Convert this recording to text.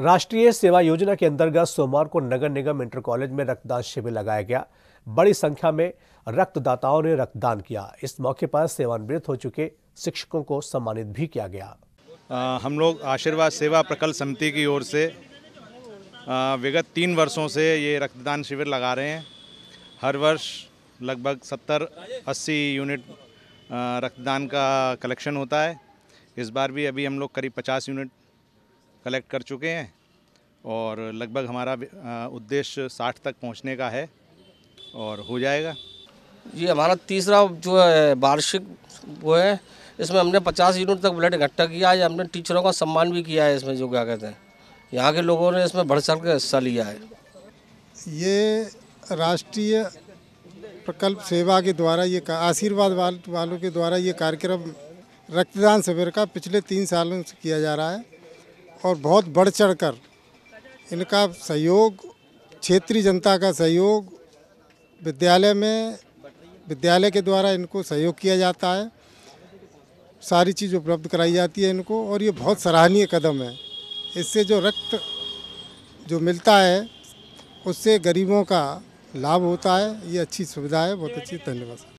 राष्ट्रीय सेवा योजना के अंतर्गत सोमवार को नगर निगम इंटर कॉलेज में रक्तदान शिविर लगाया गया बड़ी संख्या में रक्तदाताओं ने रक्तदान किया इस मौके पर सेवानिवृत्त हो चुके शिक्षकों को सम्मानित भी किया गया आ, हम लोग आशीर्वाद सेवा प्रकल्प समिति की ओर से विगत तीन वर्षों से ये रक्तदान शिविर लगा रहे हैं हर वर्ष लगभग सत्तर अस्सी यूनिट रक्तदान का कलेक्शन होता है इस बार भी अभी हम लोग करीब पचास यूनिट कलेक्ट कर चुके हैं और लगभग हमारा उद्देश्य साठ तक पहुंचने का है और हो जाएगा ये हमारा तीसरा जो है वार्षिक वो है इसमें हमने पचास यूनिट तक ब्लड इकट्ठा किया है हमने टीचरों का सम्मान भी किया है इसमें जो क्या कहते हैं यहाँ के लोगों ने इसमें बढ़ चढ़ हिस्सा लिया है ये राष्ट्रीय प्रकल्प सेवा के द्वारा ये आशीर्वाद वालों के द्वारा ये कार्यक्रम रक्तदान शिविर का पिछले तीन सालों से किया जा रहा है और बहुत बढ़ चढ़कर इनका सहयोग क्षेत्रीय जनता का सहयोग विद्यालय में विद्यालय के द्वारा इनको सहयोग किया जाता है सारी चीज़ उपलब्ध कराई जाती है इनको और ये बहुत सराहनीय कदम है इससे जो रक्त जो मिलता है उससे गरीबों का लाभ होता है ये अच्छी सुविधा है बहुत अच्छी धन्यवाद